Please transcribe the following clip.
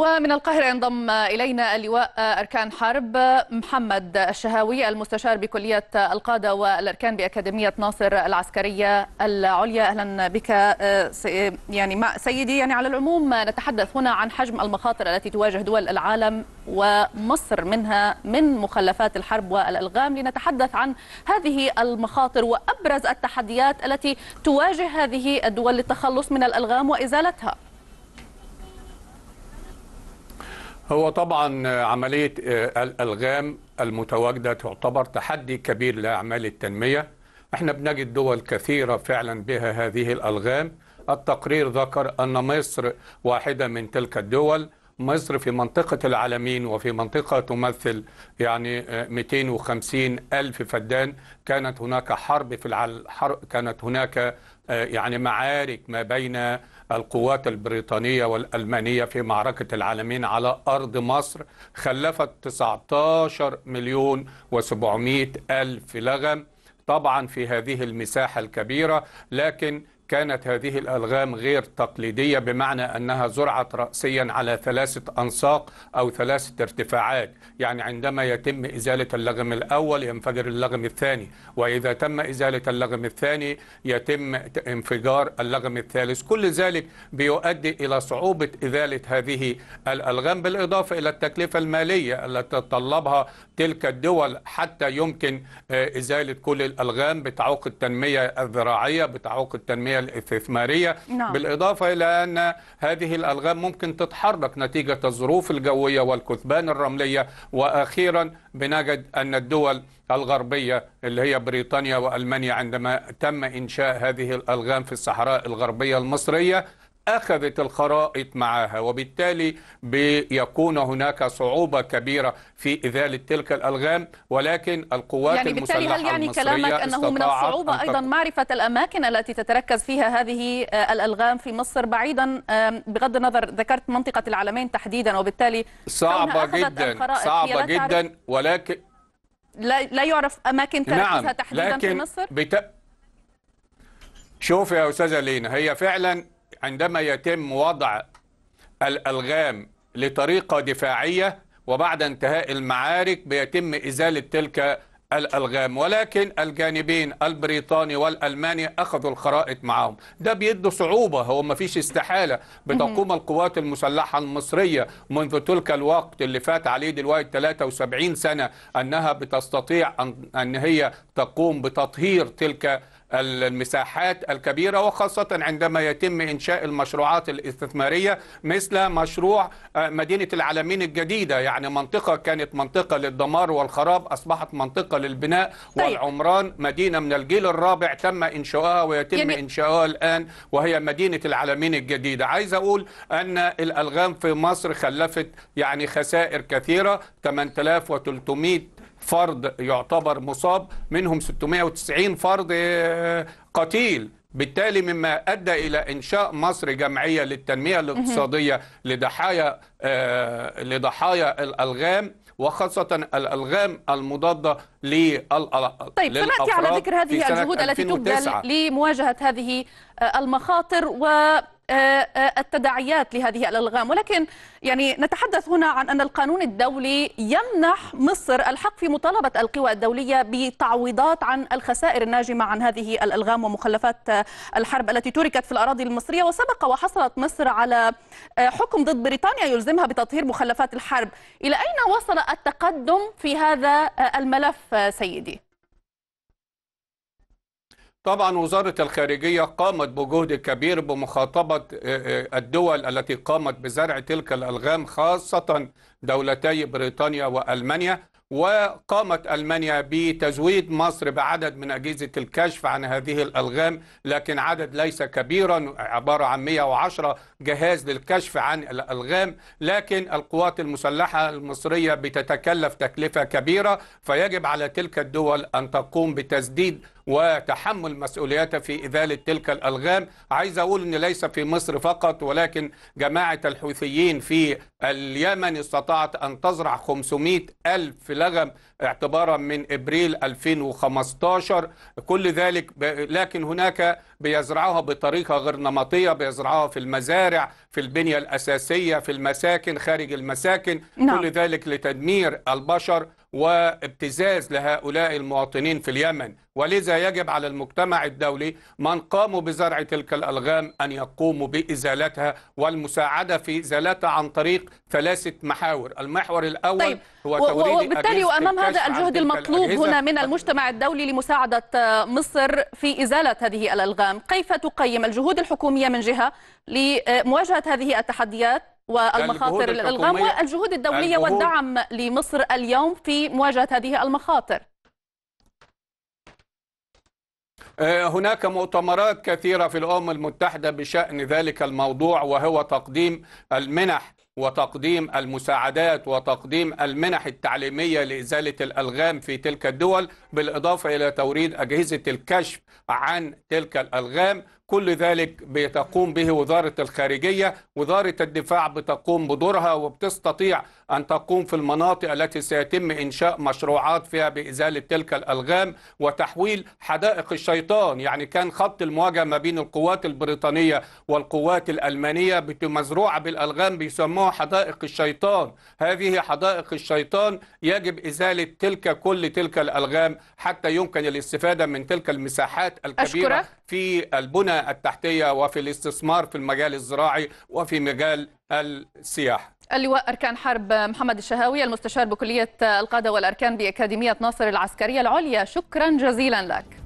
ومن القاهرة ينضم إلينا اللواء أركان حرب محمد الشهاوي المستشار بكلية القادة والأركان بأكاديمية ناصر العسكرية العليا أهلا بك آه، يعني سيدي يعني على العموم نتحدث هنا عن حجم المخاطر التي تواجه دول العالم ومصر منها من مخلفات الحرب والألغام لنتحدث عن هذه المخاطر وأبرز التحديات التي تواجه هذه الدول للتخلص من الألغام وإزالتها هو طبعا عملية الألغام المتواجدة تعتبر تحدي كبير لأعمال التنمية احنا بنجد دول كثيرة فعلا بها هذه الألغام التقرير ذكر أن مصر واحدة من تلك الدول مصر في منطقة العالمين وفي منطقة تمثل يعني 250 ألف فدان كانت هناك حرب في الحرب كانت هناك آه، يعني معارك ما بين القوات البريطانية والألمانية في معركة العالمين على أرض مصر خلفت 19 مليون و700 ألف لغم طبعا في هذه المساحة الكبيرة لكن كانت هذه الألغام غير تقليدية بمعنى أنها زرعت رأسيا على ثلاثة أنساق أو ثلاثة ارتفاعات يعني عندما يتم إزالة اللغم الأول ينفجر اللغم الثاني وإذا تم إزالة اللغم الثاني يتم انفجار اللغم الثالث كل ذلك بيؤدي إلى صعوبة إزالة هذه الألغام بالإضافة إلى التكلفة المالية التي تتطلبها تلك الدول حتى يمكن آه، إزالة كل الألغام بتعوق التنمية الزراعية بتعوق التنمية الاستثمارية نعم. بالإضافة إلى أن هذه الألغام ممكن تتحرك نتيجة الظروف الجوية والكثبان الرملية وأخيرا بنجد أن الدول الغربية اللي هي بريطانيا وألمانيا عندما تم إنشاء هذه الألغام في الصحراء الغربية المصرية أخذت الخرائط معها وبالتالي بيكون هناك صعوبة كبيرة في إزالة تلك الألغام ولكن القوات يعني بالتالي هل يعني كلامك أنه من الصعوبة أن أيضا معرفة الأماكن التي تتركز فيها هذه آه، الألغام في مصر بعيدا بغض النظر ذكرت منطقة العالمين تحديدا وبالتالي صعبة جدا صعبة جدا ولكن لا, لا يعرف أماكن تركزها نعم تحديدا لكن في مصر بت... شوف يا أستاذة لينا هي فعلا عندما يتم وضع الألغام لطريقة دفاعية وبعد انتهاء المعارك بيتم إزالة تلك الألغام ولكن الجانبين البريطاني والألماني أخذوا الخرائط معهم ده بيدوا صعوبة هو ما فيش استحالة بتقوم القوات المسلحة المصرية منذ تلك الوقت اللي فات عليه دلوقتي 73 سنة أنها بتستطيع أن هي تقوم بتطهير تلك المساحات الكبيرة وخاصة عندما يتم إنشاء المشروعات الاستثمارية مثل مشروع آه، مدينة العالمين الجديدة يعني منطقة كانت منطقة للدمار والخراب أصبحت منطقة للبناء طيب. والعمران مدينة من الجيل الرابع تم إنشاؤها ويتم يعني... إنشاؤها الآن وهي مدينة العالمين الجديدة عايز أقول أن الألغام في مصر خلفت يعني خسائر كثيرة 8300 فرد يعتبر مصاب منهم 690 فرد آه، قتيل بالتالي مما ادى الى انشاء مصر جمعيه للتنميه الاقتصاديه لضحايا آه، لضحايا الالغام وخاصة الألغام المضادة للأفراد طيب سنأتي على ذكر هذه الجهود التي تبذل لمواجهة هذه آه، المخاطر و آه، آه، التداعيات لهذه الالغام ولكن يعني نتحدث هنا عن ان القانون الدولي يمنح مصر الحق في مطالبه القوى الدوليه بتعويضات عن الخسائر الناجمه عن هذه الالغام ومخلفات الحرب التي تركت في الاراضي المصريه وسبق وحصلت مصر على آه، حكم ضد بريطانيا يلزمها بتطهير مخلفات الحرب الى اين وصل التقدم في هذا الملف سيدي طبعا وزارة الخارجية قامت بجهد كبير بمخاطبة آه، آه، الدول التي قامت بزرع تلك الألغام خاصة دولتي بريطانيا وألمانيا وقامت ألمانيا بتزويد مصر بعدد من أجهزة الكشف عن هذه الألغام لكن عدد ليس كبيرا عبارة عن 110 جهاز للكشف عن الألغام لكن القوات المسلحة المصرية بتتكلف تكلفة كبيرة فيجب على تلك الدول أن تقوم بتسديد وتحمل مسؤولياتها في إزالة تلك الألغام عايز أقول أن ليس في مصر فقط ولكن جماعة الحوثيين في اليمن استطاعت أن تزرع 500 ألف مبلغه اعتبارا من ابريل 2015 كل ذلك ب... لكن هناك بيزرعوها بطريقه غير نمطيه بيزرعوها في المزارع في البنيه الاساسيه في المساكن خارج المساكن نعم. كل ذلك لتدمير البشر وابتزاز لهؤلاء المواطنين في اليمن ولذا يجب على المجتمع الدولي من قاموا بزرع تلك الألغام أن يقوموا بإزالتها والمساعدة في إزالتها عن طريق ثلاثة محاور المحور الأول طيب. هو توريد وبالتالي وأمام هذا الجهد المطلوب هنا من المجتمع الدولي لمساعدة آه، مصر في إزالة هذه الألغام كيف تقيم الجهود الحكومية من جهة لمواجهة هذه التحديات والمخاطر الالغام والجهود الدوليه الجهود والدعم لمصر اليوم في مواجهه هذه المخاطر آه، هناك مؤتمرات كثيره في الامم المتحده بشان ذلك الموضوع وهو تقديم المنح وتقديم المساعدات وتقديم المنح التعليمية لإزالة الألغام في تلك الدول بالإضافة إلى توريد أجهزة الكشف عن تلك الألغام كل ذلك بتقوم به وزارة الخارجية وزارة الدفاع بتقوم بدورها وبتستطيع أن تقوم في المناطق التي سيتم إنشاء مشروعات فيها بإزالة تلك الألغام وتحويل حدائق الشيطان يعني كان خط المواجهة ما بين القوات البريطانية والقوات الألمانية مزروعة بالألغام بيسموها حدائق الشيطان هذه حدائق الشيطان يجب إزالة تلك كل تلك الألغام حتى يمكن الاستفادة من تلك المساحات الكبيرة أشكرك. في البنى التحتية وفي الاستثمار في المجال الزراعي وفي مجال السياحة اللواء أركان حرب محمد الشهاوي المستشار بكلية القادة والأركان بأكاديمية ناصر العسكرية العليا شكرا جزيلا لك